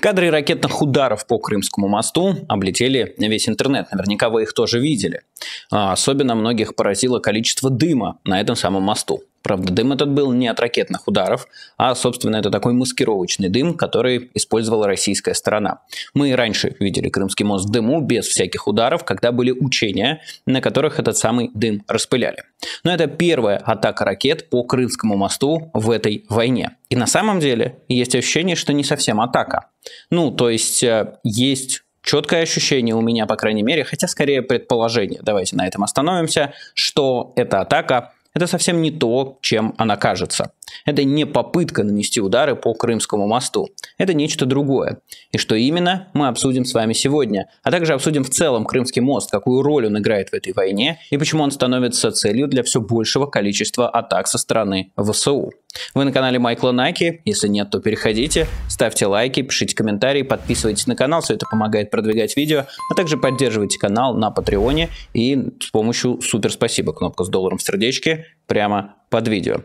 Кадры ракетных ударов по Крымскому мосту облетели весь интернет. Наверняка вы их тоже видели. А особенно многих поразило количество дыма на этом самом мосту. Правда, дым этот был не от ракетных ударов, а, собственно, это такой маскировочный дым, который использовала российская сторона. Мы и раньше видели Крымский мост в дыму без всяких ударов, когда были учения, на которых этот самый дым распыляли. Но это первая атака ракет по Крымскому мосту в этой войне. И на самом деле есть ощущение, что не совсем атака. Ну, то есть э, есть четкое ощущение у меня, по крайней мере, хотя скорее предположение, давайте на этом остановимся, что эта атака это совсем не то, чем она кажется. Это не попытка нанести удары по Крымскому мосту. Это нечто другое. И что именно, мы обсудим с вами сегодня. А также обсудим в целом Крымский мост, какую роль он играет в этой войне и почему он становится целью для все большего количества атак со стороны ВСУ. Вы на канале Майкла Наки, если нет, то переходите, ставьте лайки, пишите комментарии, подписывайтесь на канал, все это помогает продвигать видео, а также поддерживайте канал на Патреоне и с помощью супер спасибо, кнопка с долларом в сердечке прямо под видео.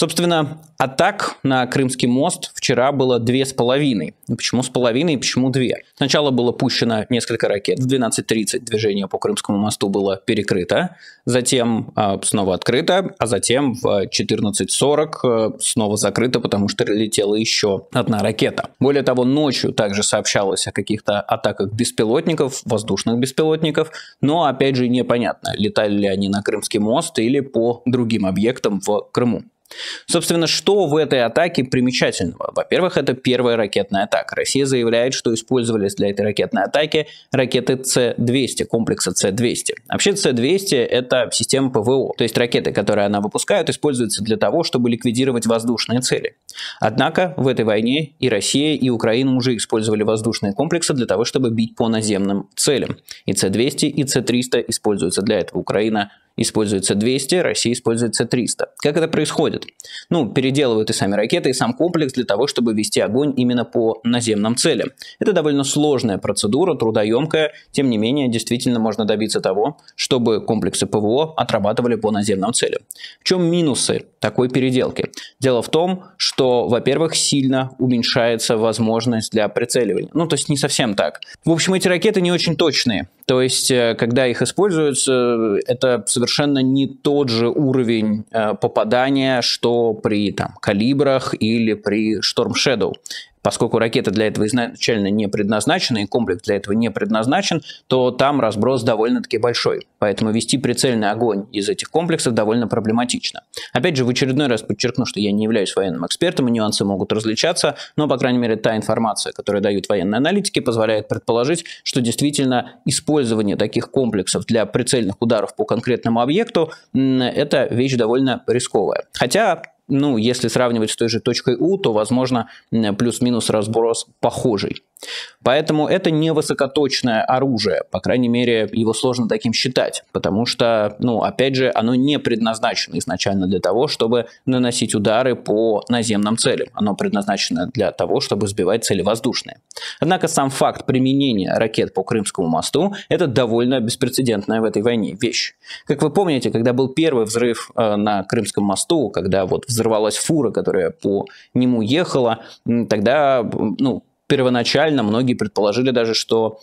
Собственно, атак на Крымский мост вчера было две с половиной. Ну, почему с половиной и почему две? Сначала было пущено несколько ракет. В 12.30 движение по Крымскому мосту было перекрыто, затем а, снова открыто, а затем в 14.40 э, снова закрыто, потому что летела еще одна ракета. Более того, ночью также сообщалось о каких-то атаках беспилотников, воздушных беспилотников, но опять же непонятно, летали ли они на Крымский мост или по другим объектам в Крыму. Собственно, что в этой атаке примечательного? Во-первых, это первая ракетная атака. Россия заявляет, что использовались для этой ракетной атаки ракеты С-200, комплекса С-200. Вообще С-200 это система ПВО, то есть ракеты, которые она выпускает, используются для того, чтобы ликвидировать воздушные цели. Однако в этой войне и Россия, и Украина уже использовали воздушные комплексы для того, чтобы бить по наземным целям. И С-200, и С-300 используются для этого. Украина используется 200, Россия используется 300. Как это происходит? Ну, переделывают и сами ракеты, и сам комплекс для того, чтобы вести огонь именно по наземным целям. Это довольно сложная процедура, трудоемкая, тем не менее, действительно можно добиться того, чтобы комплексы ПВО отрабатывали по наземным целям. В чем минусы такой переделки? Дело в том, что, во-первых, сильно уменьшается возможность для прицеливания. Ну, то есть не совсем так. В общем, эти ракеты не очень точные. То есть, э, когда их используют, э, это совершенно совершенно не тот же уровень э, попадания, что при там, калибрах или при Storm Shadow. Поскольку ракета для этого изначально не предназначена и комплекс для этого не предназначен, то там разброс довольно-таки большой. Поэтому вести прицельный огонь из этих комплексов довольно проблематично. Опять же, в очередной раз подчеркну, что я не являюсь военным экспертом, и нюансы могут различаться, но, по крайней мере, та информация, которую дают военные аналитики, позволяет предположить, что действительно использование таких комплексов для прицельных ударов по конкретному объекту – это вещь довольно рисковая. Хотя ну, если сравнивать с той же точкой U, то, возможно, плюс-минус разброс похожий. Поэтому это не высокоточное оружие, по крайней мере, его сложно таким считать, потому что, ну, опять же, оно не предназначено изначально для того, чтобы наносить удары по наземным целям. Оно предназначено для того, чтобы сбивать цели воздушные. Однако сам факт применения ракет по Крымскому мосту – это довольно беспрецедентная в этой войне вещь. Как вы помните, когда был первый взрыв э, на Крымском мосту, когда вот взрыв взорвалась фура, которая по нему ехала, тогда, ну, первоначально многие предположили даже, что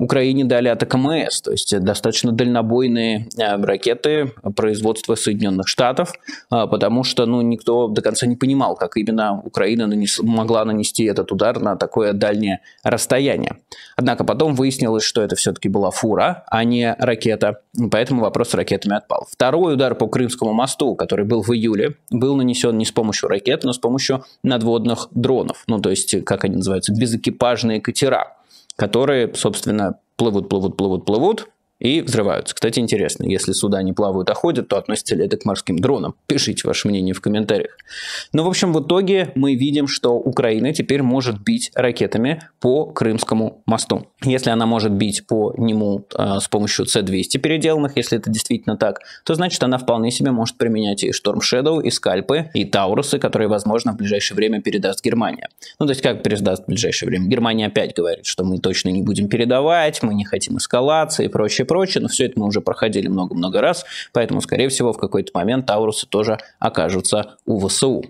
Украине дали АТКМС, то есть достаточно дальнобойные э, ракеты производства Соединенных Штатов, э, потому что ну, никто до конца не понимал, как именно Украина нанес, могла нанести этот удар на такое дальнее расстояние. Однако потом выяснилось, что это все-таки была фура, а не ракета, поэтому вопрос с ракетами отпал. Второй удар по Крымскому мосту, который был в июле, был нанесен не с помощью ракет, но с помощью надводных дронов, ну то есть, как они называются, безэкипажные катера которые, собственно, плывут, плывут, плывут, плывут, и взрываются. Кстати, интересно, если суда не плавают, а ходят, то относится ли это к морским дронам? Пишите ваше мнение в комментариях. Но, ну, в общем, в итоге мы видим, что Украина теперь может бить ракетами по Крымскому мосту. Если она может бить по нему э, с помощью С-200 переделанных, если это действительно так, то значит она вполне себе может применять и Шторм Shadow, и скальпы, и Таурусы, которые, возможно, в ближайшее время передаст Германия. Ну, то есть как передаст в ближайшее время? Германия опять говорит, что мы точно не будем передавать, мы не хотим эскалации и прочее, прочее, но все это мы уже проходили много-много раз, поэтому, скорее всего, в какой-то момент Таурусы тоже окажутся у ВСУ.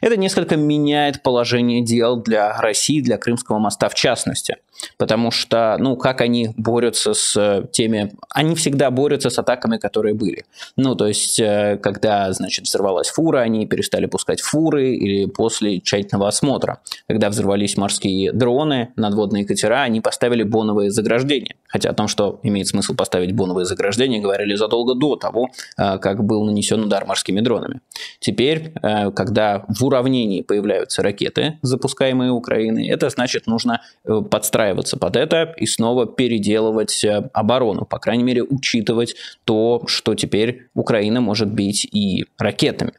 Это несколько меняет положение дел для России, для Крымского моста в частности. Потому что, ну, как они борются с э, теми... Они всегда борются с атаками, которые были. Ну, то есть, э, когда, значит, взорвалась фура, они перестали пускать фуры, или после тщательного осмотра. Когда взорвались морские дроны, надводные катера, они поставили боновые заграждения. Хотя о том, что имеет смысл поставить боновые заграждения, говорили задолго до того, э, как был нанесен удар морскими дронами. Теперь, когда в уравнении появляются ракеты, запускаемые Украиной, это значит, нужно э, подстраиваться под это и снова переделывать э, оборону, по крайней мере, учитывать то, что теперь Украина может бить и ракетами.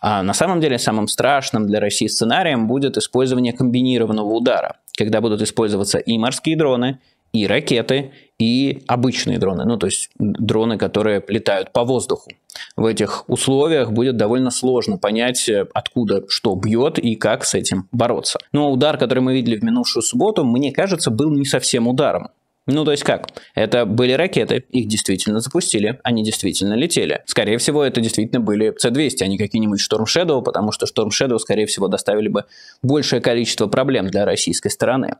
А на самом деле самым страшным для России сценарием будет использование комбинированного удара, когда будут использоваться и морские дроны, и ракеты, и обычные дроны, ну то есть дроны, которые летают по воздуху. В этих условиях будет довольно сложно понять, э, откуда что бьет и как с этим бороться. Но удар, который мы видели в минувшую субботу, мне кажется, был не совсем ударом. Ну, то есть как? Это были ракеты, их действительно запустили, они действительно летели. Скорее всего, это действительно были C-200, а не какие-нибудь Storm Shadow, потому что Storm Shadow, скорее всего, доставили бы большее количество проблем для российской стороны.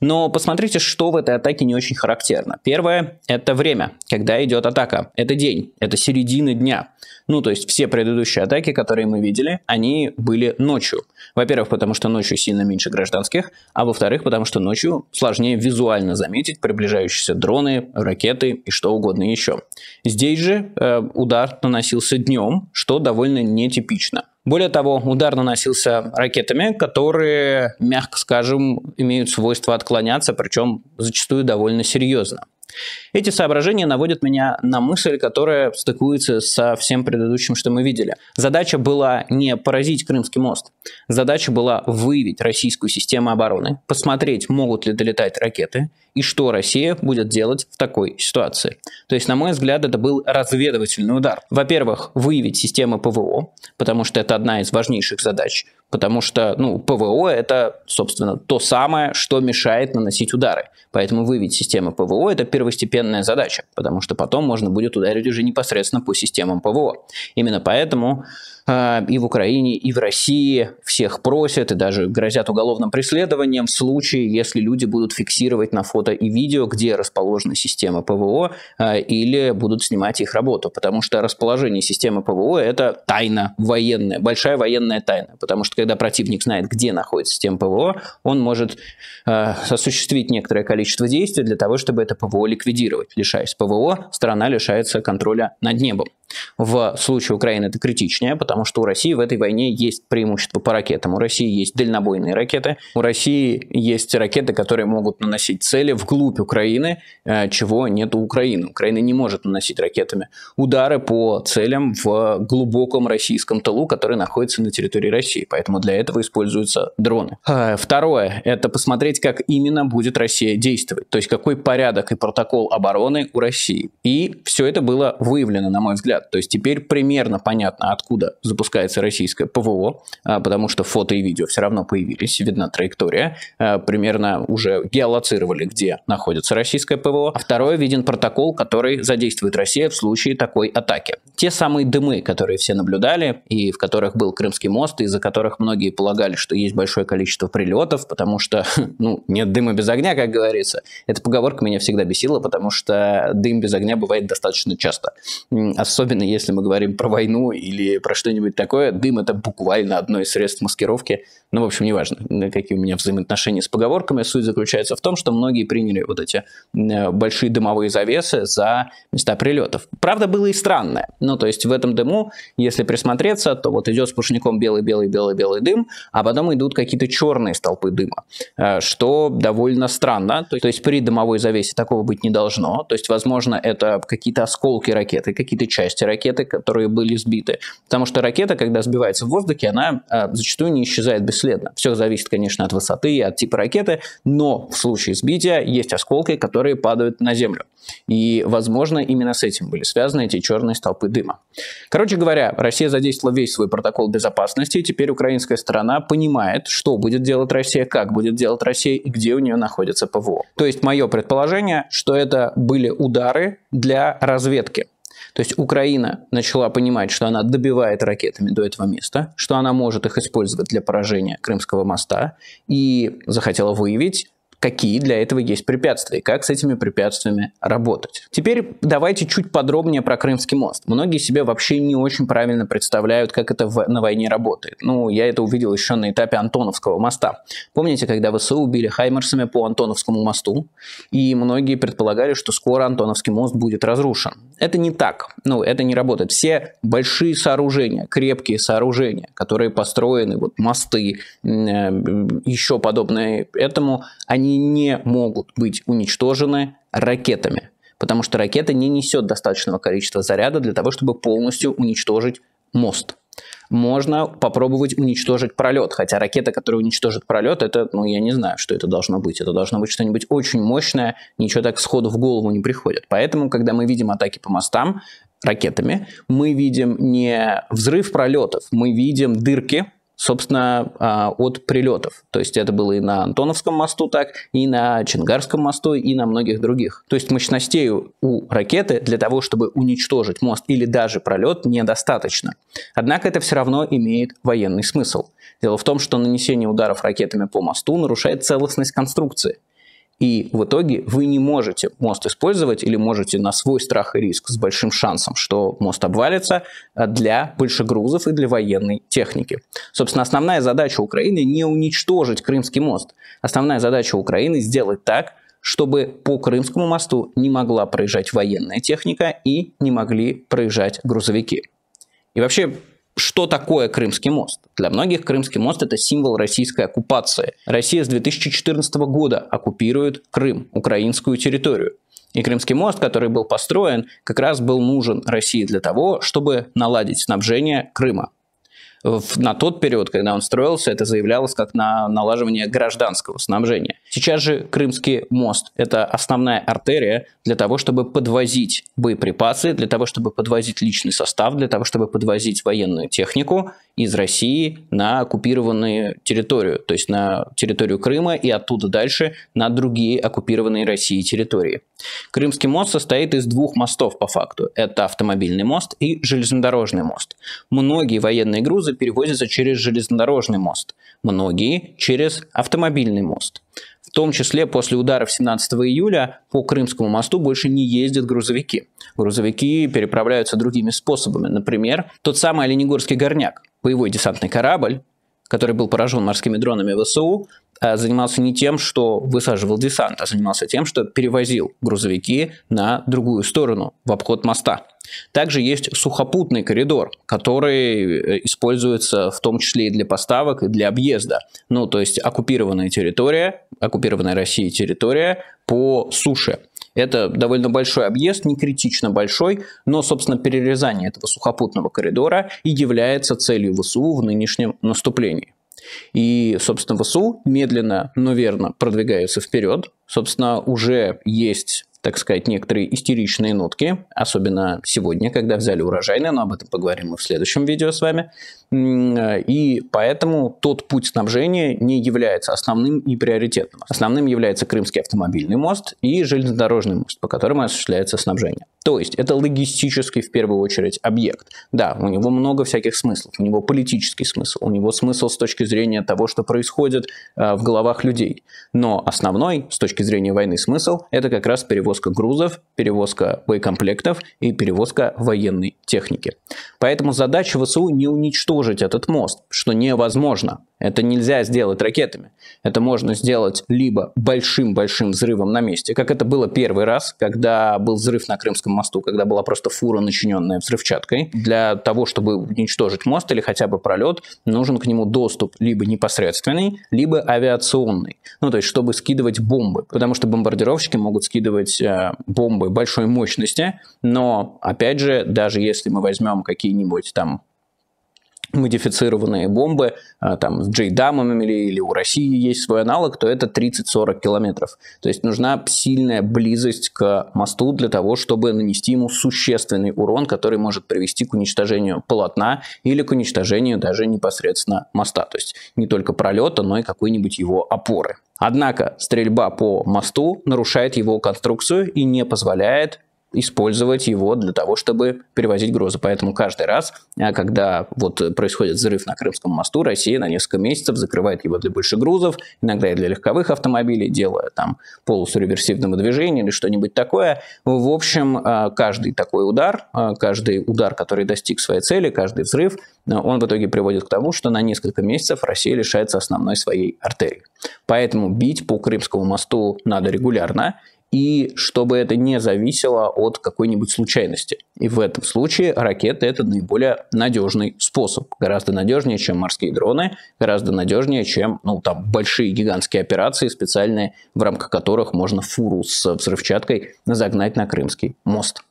Но посмотрите, что в этой атаке не очень характерно. Первое – это время, когда идет атака. Это день, это середина дня. Ну, то есть все предыдущие атаки, которые мы видели, они были ночью. Во-первых, потому что ночью сильно меньше гражданских, а во-вторых, потому что ночью сложнее визуально заметить приближение приближающиеся дроны, ракеты и что угодно еще. Здесь же э, удар наносился днем, что довольно нетипично. Более того, удар наносился ракетами, которые, мягко скажем, имеют свойство отклоняться, причем зачастую довольно серьезно. Эти соображения наводят меня на мысль, которая стыкуется со всем предыдущим, что мы видели. Задача была не поразить Крымский мост. Задача была выявить российскую систему обороны, посмотреть, могут ли долетать ракеты, и что Россия будет делать в такой ситуации. То есть, на мой взгляд, это был разведывательный удар. Во-первых, выявить системы ПВО, потому что это одна из важнейших задач. Потому что, ну, ПВО это, собственно, то самое, что мешает наносить удары. Поэтому выявить системы ПВО это первостепенная задача, потому что потом можно будет ударить уже непосредственно по системам ПВО. Именно поэтому а, и в Украине, и в России всех просят и даже грозят уголовным преследованием в случае, если люди будут фиксировать на фото и видео, где расположена система ПВО, а, или будут снимать их работу, потому что расположение системы ПВО – это тайна военная, большая военная тайна, потому что когда противник знает, где находится система ПВО, он может а, осуществить некоторое количество действий для того, чтобы это ПВО ликвидировать. Лишаясь ПВО, страна лишается контроля над небом. В случае Украины это критичнее, потому что у России в этой войне есть преимущество по ракетам. У России есть дальнобойные ракеты, у России есть ракеты, которые могут наносить цели вглубь Украины, э, чего нет у Украины. Украина не может наносить ракетами удары по целям в глубоком российском тылу, который находится на территории России. Поэтому для этого используются дроны. Э, второе – это посмотреть, как именно будет Россия действовать, то есть какой порядок и протокол обороны у России. И все это было выявлено, на мой взгляд, ребят. То есть теперь примерно понятно, откуда запускается российское ПВО, а, потому что фото и видео все равно появились, видна траектория. А, примерно уже геолоцировали, где находится российское ПВО. А второе, виден протокол, который задействует Россия в случае такой атаки. Те самые дымы, которые все наблюдали, и в которых был Крымский мост, из-за которых многие полагали, что есть большое количество прилетов, потому что, ну, нет дыма без огня, как говорится. Эта поговорка меня всегда бесила, потому что дым без огня бывает достаточно часто. Особенно особенно если мы говорим про войну или про что-нибудь такое, дым это буквально одно из средств маскировки. Ну, в общем, неважно, какие у меня взаимоотношения с поговорками. Суть заключается в том, что многие приняли вот эти э, большие дымовые завесы за места прилетов. Правда, было и странное. Ну, то есть в этом дыму, если присмотреться, то вот идет с пушником белый-белый-белый-белый дым, а потом идут какие-то черные столпы дыма, э, что довольно странно. То есть при дымовой завесе такого быть не должно. То есть, возможно, это какие-то осколки ракеты, какие-то части скорости ракеты, которые были сбиты. Потому что ракета, когда сбивается в воздухе, она э, зачастую не исчезает бесследно. Все зависит, конечно, от высоты и от типа ракеты, но в случае сбития есть осколки, которые падают на землю. И, возможно, именно с этим были связаны эти черные столпы дыма. Короче говоря, Россия задействовала весь свой протокол безопасности, и теперь украинская сторона понимает, что будет делать Россия, как будет делать Россия и где у нее находится ПВО. То есть мое предположение, что это были удары для разведки. То есть Украина начала понимать, что она добивает ракетами до этого места, что она может их использовать для поражения Крымского моста, и захотела выявить какие для этого есть препятствия и как с этими препятствиями работать. Теперь давайте чуть подробнее про Крымский мост. Многие себе вообще не очень правильно представляют, как это в, на войне работает. Ну, я это увидел еще на этапе Антоновского моста. Помните, когда ВСУ убили хаймерсами по Антоновскому мосту, и многие предполагали, что скоро Антоновский мост будет разрушен. Это не так. Ну, это не работает. Все большие сооружения, крепкие сооружения, которые построены, вот мосты, э, еще подобные этому, они они не могут быть уничтожены ракетами, потому что ракета не несет достаточного количества заряда для того, чтобы полностью уничтожить мост. Можно попробовать уничтожить пролет, хотя ракета, которая уничтожит пролет, это, ну, я не знаю, что это должно быть. Это должно быть что-нибудь очень мощное, ничего так сходу в голову не приходит. Поэтому, когда мы видим атаки по мостам ракетами, мы видим не взрыв пролетов, мы видим дырки, собственно, а, от прилетов. То есть это было и на Антоновском мосту так, и на Чингарском мосту, и на многих других. То есть мощностей у ракеты для того, чтобы уничтожить мост или даже пролет, недостаточно. Однако это все равно имеет военный смысл. Дело в том, что нанесение ударов ракетами по мосту нарушает целостность конструкции – и в итоге вы не можете мост использовать или можете на свой страх и риск с большим шансом, что мост обвалится а, для большегрузов и для военной техники. Собственно, основная задача Украины не уничтожить Крымский мост. Основная задача Украины сделать так, чтобы по Крымскому мосту не могла проезжать военная техника и не могли проезжать грузовики. И вообще что такое Крымский мост? Для многих Крымский мост – это символ российской оккупации. Россия с 2014 года оккупирует Крым, украинскую территорию. И Крымский мост, который был построен, как раз был нужен России для того, чтобы наладить снабжение Крыма в, на тот период, когда он строился, это заявлялось как на налаживание гражданского снабжения. Сейчас же Крымский мост – это основная артерия для того, чтобы подвозить боеприпасы, для того, чтобы подвозить личный состав, для того, чтобы подвозить военную технику из России на оккупированную территорию, то есть на территорию Крыма и оттуда дальше на другие оккупированные Россией территории. Крымский мост состоит из двух мостов по факту. Это автомобильный мост и железнодорожный мост. Многие военные грузы груза перевозятся через железнодорожный мост, многие – через автомобильный мост. В том числе после ударов 17 июля по Крымскому мосту больше не ездят грузовики. Грузовики переправляются другими способами. Например, тот самый Оленегорский горняк, боевой десантный корабль, который был поражен морскими дронами ВСУ, э, занимался не тем, что высаживал десант, а занимался тем, что перевозил грузовики на другую сторону, в обход моста. Также есть сухопутный коридор, который э, используется в том числе и для поставок, и для объезда. Ну, то есть оккупированная территория, оккупированная Россией территория по суше – это довольно большой объезд, не критично большой, но, собственно, перерезание этого сухопутного коридора и является целью ВСУ в нынешнем наступлении. И, собственно, ВСУ медленно, но верно продвигаются вперед. Собственно, уже есть так сказать, некоторые истеричные нотки, особенно сегодня, когда взяли урожайное, но об этом поговорим мы в следующем видео с вами. Э, и поэтому тот путь снабжения не является основным и приоритетным. Основным является Крымский автомобильный мост и железнодорожный мост, по которому осуществляется снабжение. То есть это логистический в первую очередь объект. Да, у него много всяких смыслов, у него политический смысл, у него смысл с точки зрения того, что происходит э, в головах людей. Но основной с точки зрения войны смысл это как раз перевод перевозка грузов, перевозка боекомплектов и перевозка военной техники. Поэтому задача ВСУ не уничтожить этот мост, что невозможно. Это нельзя сделать ракетами. Это можно сделать либо большим-большим взрывом на месте, как это было первый раз, когда был взрыв на Крымском мосту, когда была просто фура, начиненная взрывчаткой. Для того, чтобы уничтожить мост или хотя бы пролет, нужен к нему доступ либо непосредственный, либо авиационный. Ну, то есть, чтобы скидывать бомбы. Потому что бомбардировщики могут скидывать есть э, бомбы большой мощности, но, опять же, даже если мы возьмем какие-нибудь там модифицированные бомбы, э, там, с джейдамами или, или у России есть свой аналог, то это 30-40 километров. То есть нужна сильная близость к мосту для того, чтобы нанести ему существенный урон, который может привести к уничтожению полотна или к уничтожению даже непосредственно моста. То есть не только пролета, но и какой-нибудь его опоры. Однако стрельба по мосту нарушает его конструкцию и не позволяет использовать его для того, чтобы перевозить грузы. Поэтому каждый раз, э, когда вот происходит взрыв на Крымском мосту, Россия на несколько месяцев закрывает его для больше грузов, иногда и для легковых автомобилей, делая там полосу реверсивного движения или что-нибудь такое. В общем, э, каждый такой удар, э, каждый удар, который достиг своей цели, каждый взрыв, он в итоге приводит к тому, что на несколько месяцев Россия лишается основной своей артерии. Поэтому бить по Крымскому мосту надо регулярно, и чтобы это не зависело от какой-нибудь случайности. И в этом случае ракеты это наиболее надежный способ, гораздо надежнее, чем морские дроны, гораздо надежнее, чем ну, там, большие гигантские операции специальные, в рамках которых можно фуру с взрывчаткой загнать на Крымский мост.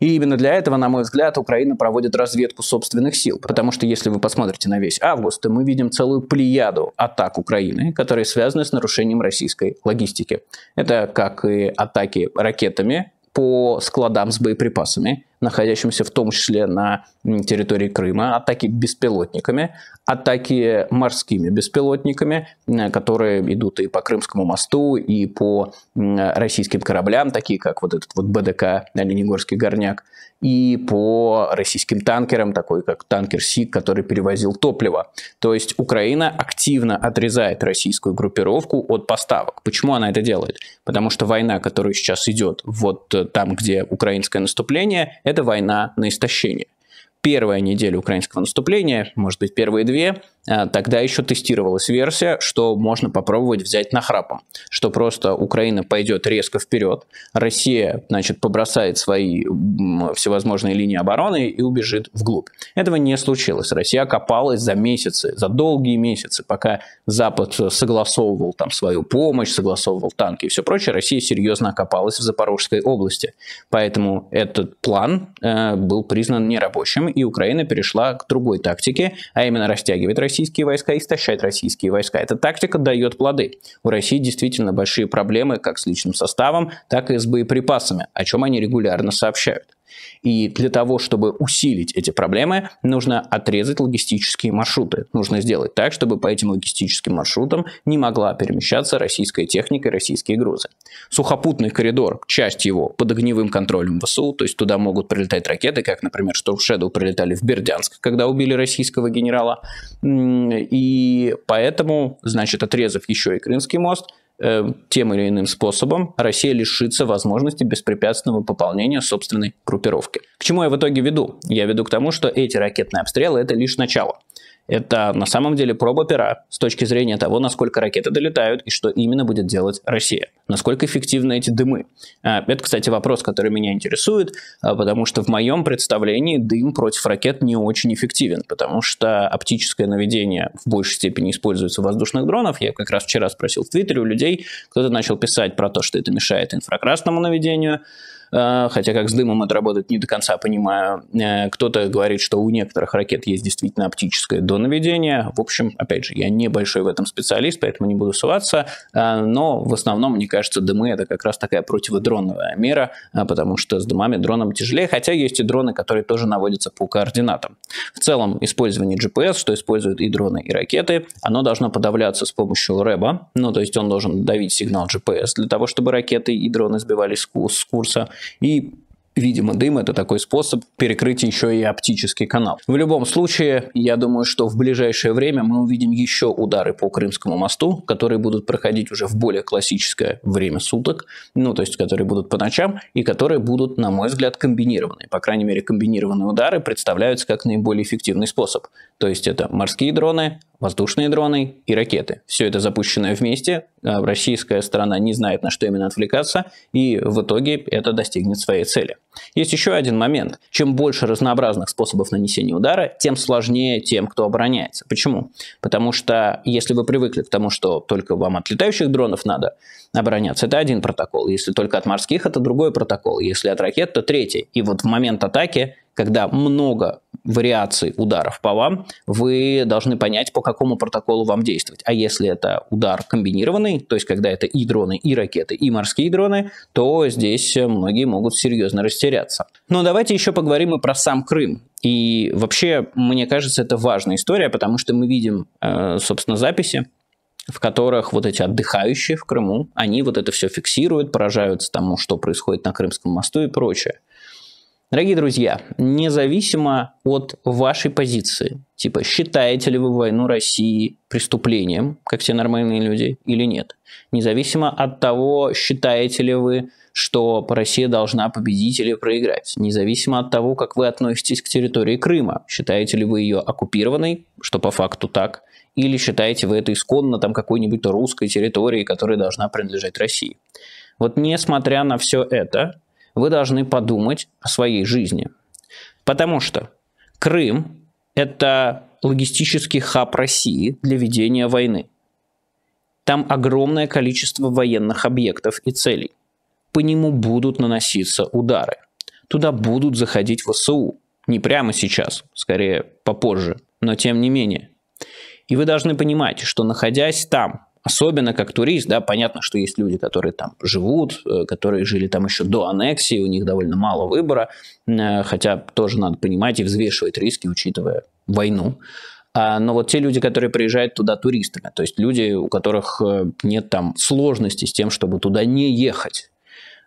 И именно для этого, на мой взгляд, Украина проводит разведку собственных сил. Потому что если вы посмотрите на весь август, то мы видим целую плеяду атак Украины, которые связаны с нарушением российской логистики. Это как и атаки ракетами по складам с боеприпасами, находящимся в том числе на территории Крыма, атаки беспилотниками, атаки морскими беспилотниками, которые идут и по Крымскому мосту, и по российским кораблям, такие как вот этот вот БДК, Ленигорский горняк, и по российским танкерам, такой как танкер СИК, который перевозил топливо. То есть Украина активно отрезает российскую группировку от поставок. Почему она это делает? Потому что война, которая сейчас идет вот э, там, где украинское наступление, это война на истощение. Первая неделя украинского наступления, может быть, первые две, а, тогда еще тестировалась версия, что можно попробовать взять на храпом, что просто Украина пойдет резко вперед, Россия, значит, побросает свои всевозможные линии обороны и убежит вглубь. Этого не случилось. Россия копалась за месяцы, за долгие месяцы, пока Запад согласовывал там свою помощь, согласовывал танки и все прочее, Россия серьезно окопалась в Запорожской области. Поэтому этот план э, был признан нерабочим, и Украина перешла к другой тактике, а именно растягивать Россию российские войска, истощать российские войска. Эта тактика дает плоды. У России действительно большие проблемы как с личным составом, так и с боеприпасами, о чем они регулярно сообщают. И для того, чтобы усилить эти проблемы, нужно отрезать логистические маршруты. Нужно сделать так, чтобы по этим логистическим маршрутам не могла перемещаться российская техника и российские грузы. Сухопутный коридор, часть его под огневым контролем ВСУ, то есть туда могут прилетать ракеты, как, например, что Storm Шеду прилетали в Бердянск, когда убили российского генерала. И поэтому, значит, отрезав еще и Крымский мост, Э, тем или иным способом Россия лишится возможности беспрепятственного пополнения собственной группировки. К чему я в итоге веду? Я веду к тому, что эти ракетные обстрелы – это лишь начало. Это на самом деле проба пера с точки зрения того, насколько ракеты долетают и что именно будет делать Россия. Насколько эффективны эти дымы. А, это, кстати, вопрос, который меня интересует, а, потому что в моем представлении дым против ракет не очень эффективен, потому что оптическое наведение в большей степени используется у воздушных дронов. Я как раз вчера спросил в Твиттере у людей, кто-то начал писать про то, что это мешает инфракрасному наведению. Э, хотя как с дымом это работает не до конца понимаю. Э, кто-то говорит, что у некоторых ракет есть действительно оптическое донаведение. В общем, опять же, я небольшой в этом специалист, поэтому не буду ссылаться, э, но в основном, мне кажется, дымы это как раз такая противодроновая мера, потому что с дымами дроном тяжелее, хотя есть и дроны, которые тоже наводятся по координатам. В целом, использование GPS, что используют и дроны, и ракеты, оно должно подавляться с помощью рэба, ну, то есть он должен давить сигнал GPS для того, чтобы ракеты и дроны сбивались с курса. И Видимо, дым – это такой способ перекрыть еще и оптический канал. В любом случае, я думаю, что в ближайшее время мы увидим еще удары по Крымскому мосту, которые будут проходить уже в более классическое время суток, ну, то есть, которые будут по ночам и которые будут, на мой взгляд, комбинированы. По крайней мере, комбинированные удары представляются как наиболее эффективный способ. То есть, это морские дроны, воздушные дроны и ракеты. Все это запущенное вместе, а российская сторона не знает, на что именно отвлекаться, и в итоге это достигнет своей цели. Есть еще один момент. Чем больше разнообразных способов нанесения удара, тем сложнее тем, кто обороняется. Почему? Потому что если вы привыкли к тому, что только вам от летающих дронов надо обороняться, это один протокол. Если только от морских, это другой протокол. Если от ракет, то третий. И вот в момент атаки когда много вариаций ударов по вам, вы должны понять, по какому протоколу вам действовать. А если это удар комбинированный, то есть когда это и дроны, и ракеты, и морские дроны, то здесь многие могут серьезно растеряться потеряться. Но давайте еще поговорим и про сам Крым. И вообще, мне кажется, это важная история, потому что мы видим, э, собственно, записи, в которых вот эти отдыхающие в Крыму, они вот это все фиксируют, поражаются тому, что происходит на Крымском мосту и прочее. Дорогие друзья, независимо от вашей позиции, типа считаете ли вы войну России преступлением, как все нормальные люди, или нет, независимо от того, считаете ли вы что Россия должна победить или проиграть, независимо от того, как вы относитесь к территории Крыма. Считаете ли вы ее оккупированной, что по факту так, или считаете вы это исконно там какой-нибудь русской территории, которая должна принадлежать России. Вот несмотря на все это, вы должны подумать о своей жизни. Потому что Крым – это логистический хаб России для ведения войны. Там огромное количество военных объектов и целей по нему будут наноситься удары. Туда будут заходить ВСУ. Не прямо сейчас, скорее попозже, но тем не менее. И вы должны понимать, что находясь там, особенно как турист, да, понятно, что есть люди, которые там живут, э, которые жили там еще до аннексии, у них довольно мало выбора, э, хотя тоже надо понимать и взвешивать риски, учитывая войну. А, но вот те люди, которые приезжают туда туристами, то есть люди, у которых э, нет там сложности с тем, чтобы туда не ехать,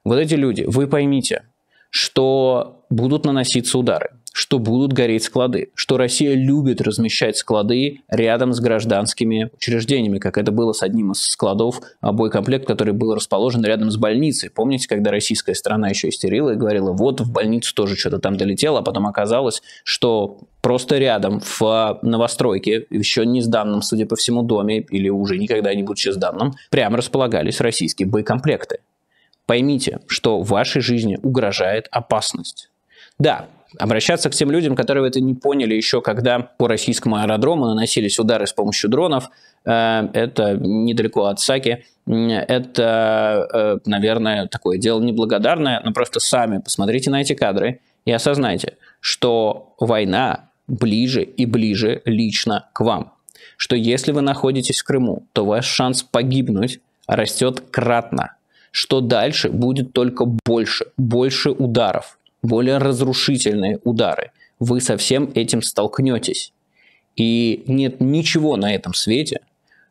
вот эти люди, вы поймите, что будут наноситься удары, что будут гореть склады, что Россия любит размещать склады рядом с гражданскими учреждениями, как это было с одним из складов а, боекомплект, который был расположен рядом с больницей. Помните, когда российская страна еще истерила и говорила, вот в больницу тоже что-то там долетело, а потом оказалось, что просто рядом в а, новостройке, еще не сданном, судя по всему, доме, или уже никогда не будучи сданным, прямо располагались российские боекомплекты. Поймите, что в вашей жизни угрожает опасность. Да, обращаться к тем людям, которые это не поняли еще, когда по российскому аэродрому наносились удары с помощью дронов, э, это недалеко от Саки, это, э, наверное, такое дело неблагодарное, но просто сами посмотрите на эти кадры и осознайте, что война ближе и ближе лично к вам. Что если вы находитесь в Крыму, то ваш шанс погибнуть растет кратно – что дальше будет только больше, больше ударов, более разрушительные удары. Вы со всем этим столкнетесь. И нет ничего на этом свете,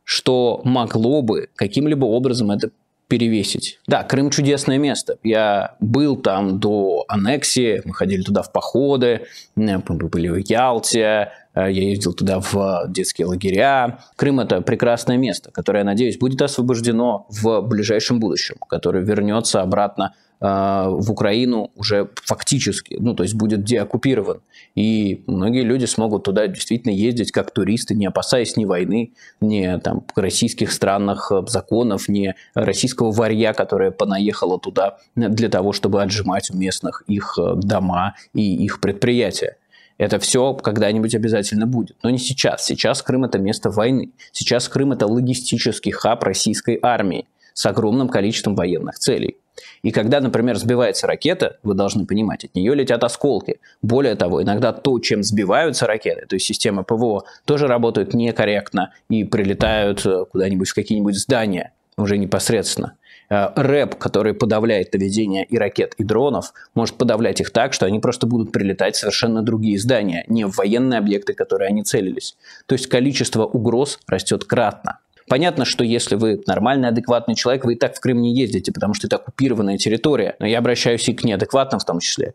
что могло бы каким-либо образом это перевесить. Да, Крым чудесное место. Я был там до аннексии, мы ходили туда в походы, э, мы были в Ялте, э, я ездил туда в детские лагеря. Крым – это прекрасное место, которое, я надеюсь, будет освобождено в ближайшем будущем, которое вернется обратно Э, в Украину уже фактически, ну, то есть будет деоккупирован. И многие люди смогут туда действительно ездить как туристы, не опасаясь ни войны, ни там российских странных э, законов, ни российского варья, которое понаехало туда для того, чтобы отжимать у местных их э, дома и их предприятия. Это все когда-нибудь обязательно будет. Но не сейчас. Сейчас Крым это место войны. Сейчас Крым это логистический хаб российской армии с огромным количеством военных целей. И когда, например, сбивается ракета, вы должны понимать, от нее летят осколки. Более того, иногда то, чем сбиваются ракеты, то есть система ПВО, тоже работают некорректно и прилетают э, куда-нибудь в какие-нибудь здания уже непосредственно. Э, рэп, который подавляет наведение и ракет, и дронов, может подавлять их так, что они просто будут прилетать в совершенно другие здания, не в военные объекты, которые они целились. То есть количество угроз растет кратно. Понятно, что если вы нормальный, адекватный человек, вы и так в Крым не ездите, потому что это оккупированная территория. Но я обращаюсь и к неадекватным в том числе.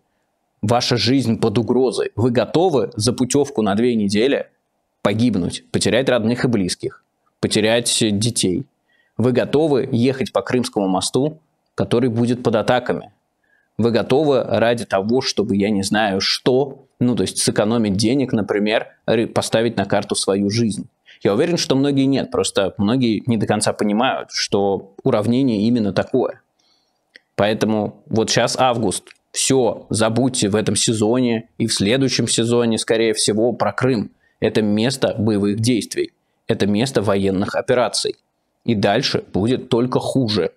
Ваша жизнь под угрозой. Вы готовы за путевку на две недели погибнуть, потерять родных и близких, потерять детей. Вы готовы ехать по Крымскому мосту, который будет под атаками. Вы готовы ради того, чтобы, я не знаю, что, ну, то есть сэкономить денег, например, поставить на карту свою жизнь. Я уверен, что многие нет, просто многие не до конца понимают, что уравнение именно такое. Поэтому вот сейчас август, все, забудьте в этом сезоне и в следующем сезоне, скорее всего, про Крым. Это место боевых действий, это место военных операций. И дальше будет только хуже.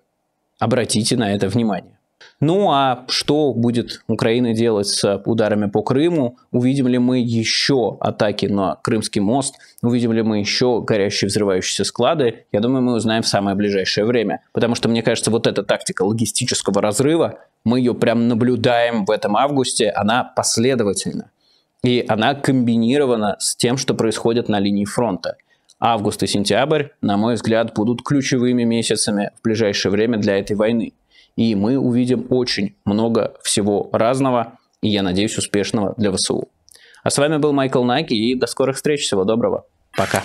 Обратите на это внимание. Ну а что будет Украина делать с э, ударами по Крыму? Увидим ли мы еще атаки на Крымский мост? Увидим ли мы еще горящие взрывающиеся склады? Я думаю, мы узнаем в самое ближайшее время. Потому что, мне кажется, вот эта тактика логистического разрыва, мы ее прям наблюдаем в этом августе, она последовательна. И она комбинирована с тем, что происходит на линии фронта. Август и сентябрь, на мой взгляд, будут ключевыми месяцами в ближайшее время для этой войны и мы увидим очень много всего разного, и я надеюсь, успешного для ВСУ. А с вами был Майкл Наки, и до скорых встреч, всего доброго, пока.